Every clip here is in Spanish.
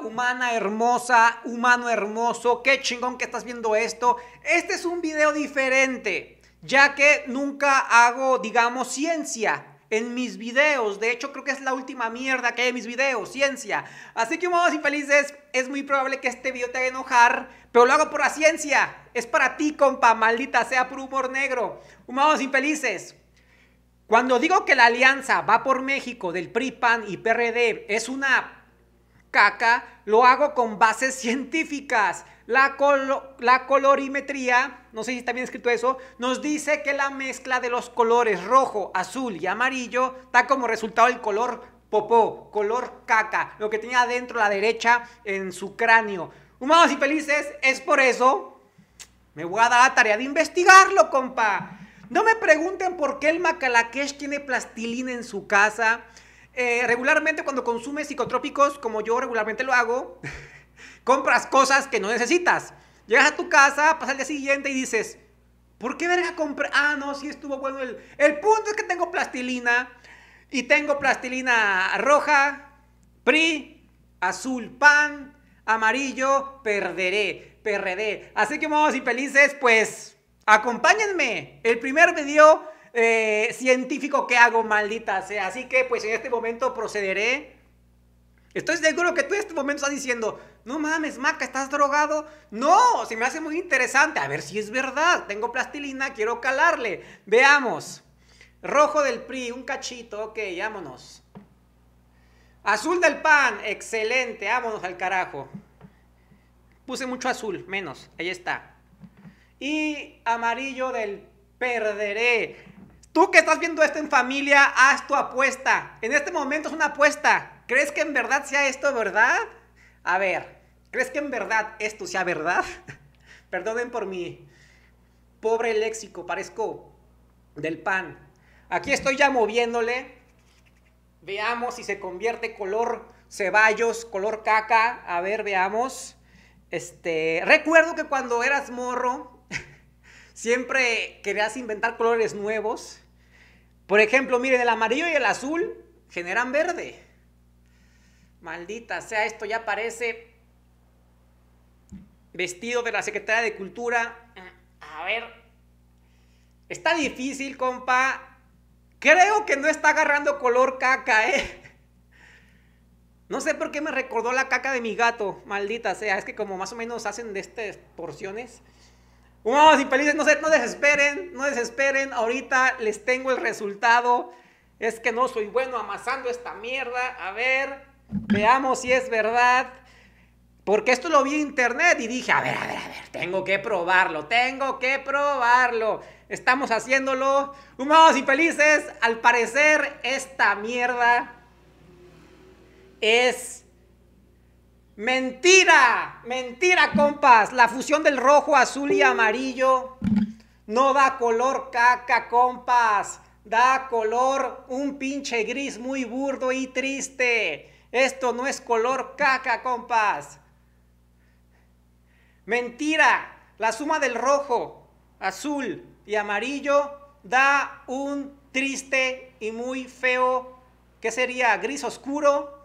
humana hermosa, humano hermoso, qué chingón que estás viendo esto. Este es un video diferente, ya que nunca hago, digamos, ciencia en mis videos. De hecho, creo que es la última mierda que hay en mis videos, ciencia. Así que, humanos infelices, es muy probable que este video te haga enojar, pero lo hago por la ciencia. Es para ti, compa, maldita sea por humor negro. Humanos infelices. Cuando digo que la alianza va por México del PRIPAN y PRD es una caca lo hago con bases científicas. La, la colorimetría, no sé si está bien escrito eso, nos dice que la mezcla de los colores rojo, azul y amarillo da como resultado el color popó, color caca, lo que tenía adentro la derecha en su cráneo. Humanos y felices, es por eso, me voy a dar la tarea de investigarlo, compa. No me pregunten por qué el Macalaquesh tiene plastilina en su casa. Eh, regularmente cuando consumes psicotrópicos, como yo regularmente lo hago, compras cosas que no necesitas. Llegas a tu casa, pasa el día siguiente y dices, ¿por qué verga comprar? Ah, no, sí estuvo bueno. El, punto es que tengo plastilina y tengo plastilina roja, PRI, azul pan, amarillo, perderé, perderé. Así que vamos y felices, pues acompáñenme. El primer video eh, científico que hago, maldita sea. Así que pues en este momento procederé. Estoy seguro que tú en este momento estás diciendo, no mames, Maca, ¿estás drogado? No, se me hace muy interesante. A ver si es verdad. Tengo plastilina, quiero calarle. Veamos. Rojo del PRI, un cachito, ok, vámonos. Azul del PAN, excelente, vámonos al carajo. Puse mucho azul, menos, ahí está. Y amarillo del perderé. Tú que estás viendo esto en familia, haz tu apuesta. En este momento es una apuesta. ¿Crees que en verdad sea esto verdad? A ver, ¿crees que en verdad esto sea verdad? Perdonen por mi pobre léxico, parezco del pan. Aquí estoy ya moviéndole. Veamos si se convierte color ceballos, color caca. A ver, veamos. Este, recuerdo que cuando eras morro, siempre querías inventar colores nuevos. Por ejemplo, miren, el amarillo y el azul generan verde. Maldita sea, esto ya parece vestido de la Secretaría de Cultura. A ver. Está difícil, compa. Creo que no está agarrando color caca, ¿eh? No sé por qué me recordó la caca de mi gato, maldita sea. Es que como más o menos hacen de estas porciones, y oh, felices, no, se, no desesperen, no desesperen. Ahorita les tengo el resultado. Es que no soy bueno amasando esta mierda. A ver, veamos si es verdad. Porque esto lo vi en internet y dije, a ver, a ver, a ver, tengo que probarlo, tengo que probarlo. Estamos haciéndolo. y oh, felices, al parecer esta mierda es Mentira, mentira, compas. La fusión del rojo, azul y amarillo no da color caca, compas. Da color un pinche gris muy burdo y triste. Esto no es color caca, compas. Mentira, la suma del rojo, azul y amarillo da un triste y muy feo, ¿qué sería? Gris oscuro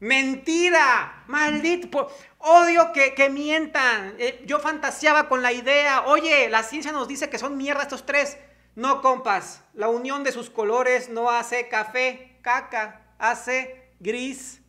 Mentira, maldito, odio que, mientan. Eh, yo fantaseaba con la idea, oye, la ciencia nos dice que son mierda estos tres. No, compas, la unión de sus colores no hace café, caca, hace gris,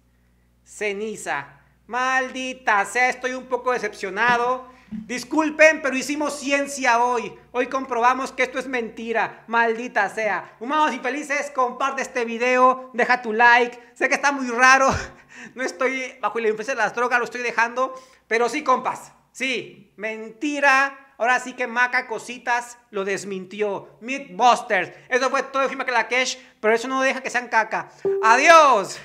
ceniza. Maldita estoy un poco decepcionado. Disculpen, pero hicimos ciencia hoy. Hoy comprobamos que esto es mentira. Maldita sea. Humanos felices, comparte este video, deja tu like. Sé que está muy raro. No estoy bajo la influencia de las drogas, lo estoy dejando. Pero sí, compas. Sí, mentira. Ahora sí que Maca Cositas lo desmintió. Meatbusters. Eso fue todo de la cash, pero eso no deja que sean caca. ¡Adiós!